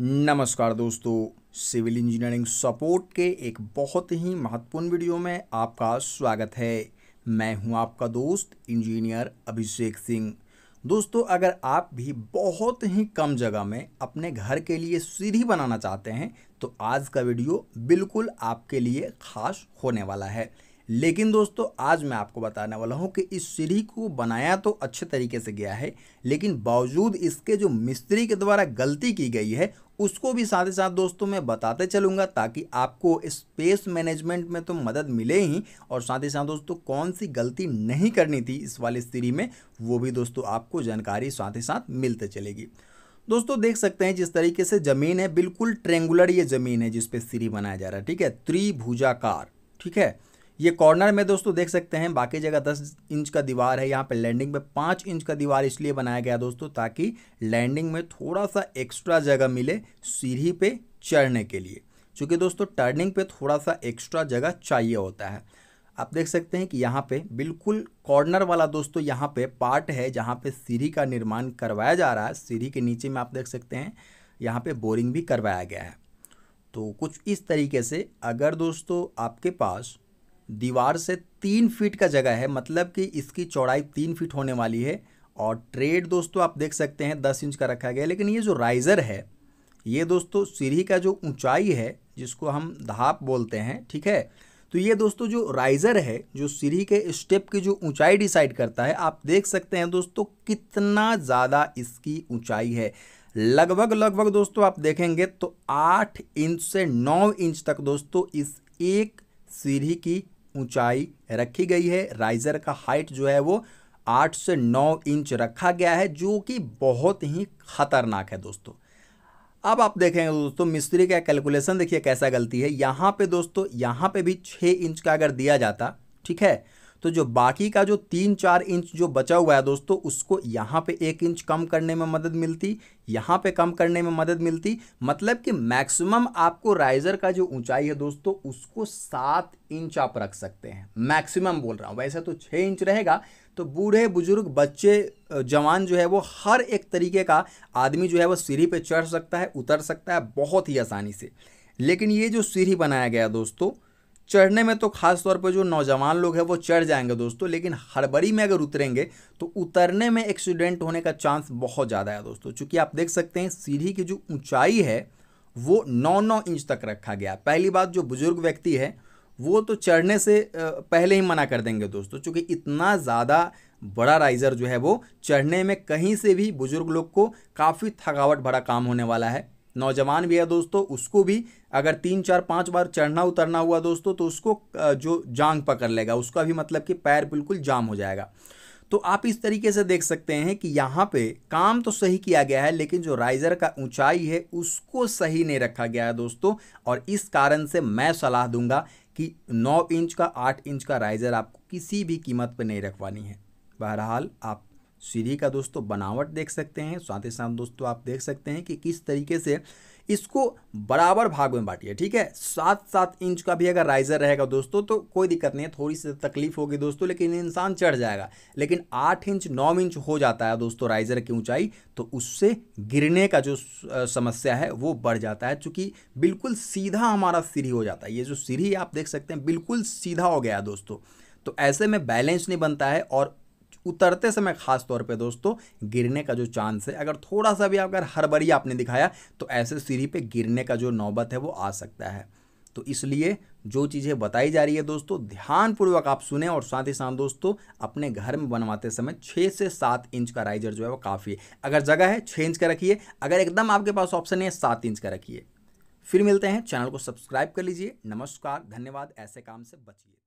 नमस्कार दोस्तों civil engineering support के एक बहुत ही महत्वपूर्ण वीडियो में आपका स्वागत है मैं हूं आपका दोस्त इंजीनियर अभिषेक सिंह दोस्तों अगर आप भी बहुत ही कम जगह में अपने घर के लिए सीढ़ी बनाना चाहते हैं तो आज का वीडियो बिल्कुल आपके लिए खास होने वाला है लेकिन दोस्तों आज मैं आपको बताने वाला हूँ कि इस सीढ़ी को बनाया तो अच्छे तरीके से गया है लेकिन बावजूद इसके जो मिस्त्री के द्वारा गलती की गई है उसको भी साथ ही साथ दोस्तों मैं बताते चलूँगा ताकि आपको स्पेस मैनेजमेंट में तो मदद मिले ही और साथ ही साथ दोस्तों कौन सी गलती नहीं करनी थी इस वाली सीढ़ी में वो भी दोस्तों आपको जानकारी साथ ही साथ मिलते चलेगी दोस्तों देख सकते हैं जिस तरीके से ज़मीन है बिल्कुल ट्रेंगुलर ये ज़मीन है जिसपे सीढ़ी बनाया जा रहा है ठीक है त्रिभुजाकार ठीक है ये कॉर्नर में दोस्तों देख सकते हैं बाकी जगह दस इंच का दीवार है यहाँ पर लैंडिंग में पाँच इंच का दीवार इसलिए बनाया गया दोस्तों ताकि लैंडिंग में थोड़ा सा एक्स्ट्रा जगह मिले सीढ़ी पे चढ़ने के लिए चूँकि दोस्तों टर्निंग पे थोड़ा सा एक्स्ट्रा जगह चाहिए होता है आप देख सकते हैं कि यहाँ पर बिल्कुल कॉर्नर वाला दोस्तों यहाँ पर पार्ट है जहाँ पर सीढ़ी का निर्माण करवाया जा रहा है सीढ़ी के नीचे में आप देख सकते हैं यहाँ पर बोरिंग भी करवाया गया है तो कुछ इस तरीके से अगर दोस्तों आपके पास दीवार से तीन फीट का जगह है मतलब कि इसकी चौड़ाई तीन फीट होने वाली है और ट्रेड दोस्तों आप देख सकते हैं दस इंच का रखा गया लेकिन ये जो राइज़र है ये दोस्तों सीढ़ी का जो ऊंचाई है जिसको हम धाप बोलते हैं ठीक है तो ये दोस्तों जो राइज़र है जो सीढ़ी के स्टेप की जो ऊंचाई डिसाइड करता है आप देख सकते हैं दोस्तों कितना ज़्यादा इसकी ऊंचाई है लगभग लगभग दोस्तों आप देखेंगे तो आठ इंच से नौ इंच तक दोस्तों इस एक सीढ़ी की ऊंचाई रखी गई है राइज़र का हाइट जो है वो आठ से नौ इंच रखा गया है जो कि बहुत ही ख़तरनाक है दोस्तों अब आप देखेंगे दोस्तों मिस्त्री का कैलकुलेशन देखिए कैसा गलती है यहाँ पे दोस्तों यहाँ पे भी छः इंच का अगर दिया जाता ठीक है तो जो बाकी का जो तीन चार इंच जो बचा हुआ है दोस्तों उसको यहाँ पे एक इंच कम करने में मदद मिलती यहाँ पे कम करने में मदद मिलती मतलब कि मैक्सिमम आपको राइजर का जो ऊंचाई है दोस्तों उसको सात इंच आप रख सकते हैं मैक्सिमम बोल रहा हूँ वैसे तो छः इंच रहेगा तो बूढ़े बुजुर्ग बच्चे जवान जो है वो हर एक तरीके का आदमी जो है वो सीढ़ी पे चढ़ सकता है उतर सकता है बहुत ही आसानी से लेकिन ये जो सीढ़ी बनाया गया दोस्तों चढ़ने में तो खास तौर पर जो नौजवान लोग हैं वो चढ़ जाएंगे दोस्तों लेकिन हड़बड़ी में अगर उतरेंगे तो उतरने में एक्सीडेंट होने का चांस बहुत ज़्यादा है दोस्तों चूँकि आप देख सकते हैं सीढ़ी की जो ऊंचाई है वो नौ नौ इंच तक रखा गया पहली बात जो बुज़ुर्ग व्यक्ति है वो तो चढ़ने से पहले ही मना कर देंगे दोस्तों चूँकि इतना ज़्यादा बड़ा राइज़र जो है वो चढ़ने में कहीं से भी बुज़ुर्ग लोग को काफ़ी थकावट भरा काम होने वाला है नौजवान भी है दोस्तों उसको भी अगर तीन चार पाँच बार चढ़ना उतरना हुआ दोस्तों तो उसको जो जांग पकड़ लेगा उसका भी मतलब कि पैर बिल्कुल जाम हो जाएगा तो आप इस तरीके से देख सकते हैं कि यहाँ पे काम तो सही किया गया है लेकिन जो राइज़र का ऊंचाई है उसको सही नहीं रखा गया है दोस्तों और इस कारण से मैं सलाह दूंगा कि 9 इंच का 8 इंच का राइज़र आपको किसी भी कीमत पर नहीं रखवानी है बहरहाल आप सीढ़ी का दोस्तों बनावट देख सकते हैं साथ ही साथ दोस्तों आप देख सकते हैं कि किस तरीके से इसको बराबर भाग में बांटिए ठीक है सात सात इंच का भी अगर राइजर रहेगा दोस्तों तो कोई दिक्कत नहीं है थोड़ी सी तकलीफ होगी दोस्तों लेकिन इंसान चढ़ जाएगा लेकिन आठ इंच नौ इंच हो जाता है दोस्तों राइजर की ऊंचाई तो उससे गिरने का जो समस्या है वो बढ़ जाता है चूँकि बिल्कुल सीधा हमारा सीढ़ी हो जाता है ये जो सीढ़ी आप देख सकते हैं बिल्कुल सीधा हो गया दोस्तों तो ऐसे में बैलेंस नहीं बनता है और उतरते समय खास तौर पे दोस्तों गिरने का जो चांस है अगर थोड़ा सा भी अगर हड़बड़ी आपने दिखाया तो ऐसे सीढ़ी पे गिरने का जो नौबत है वो आ सकता है तो इसलिए जो चीज़ें बताई जा रही है दोस्तों ध्यानपूर्वक आप सुने और साथ ही साथ दोस्तों अपने घर में बनवाते समय छः से सात इंच का राइजर जो है वो काफ़ी है अगर जगह है छः इंच का रखिए अगर एकदम आपके पास ऑप्शन है सात इंच का रखिए फिर मिलते हैं चैनल को सब्सक्राइब कर लीजिए नमस्कार धन्यवाद ऐसे काम से बचिए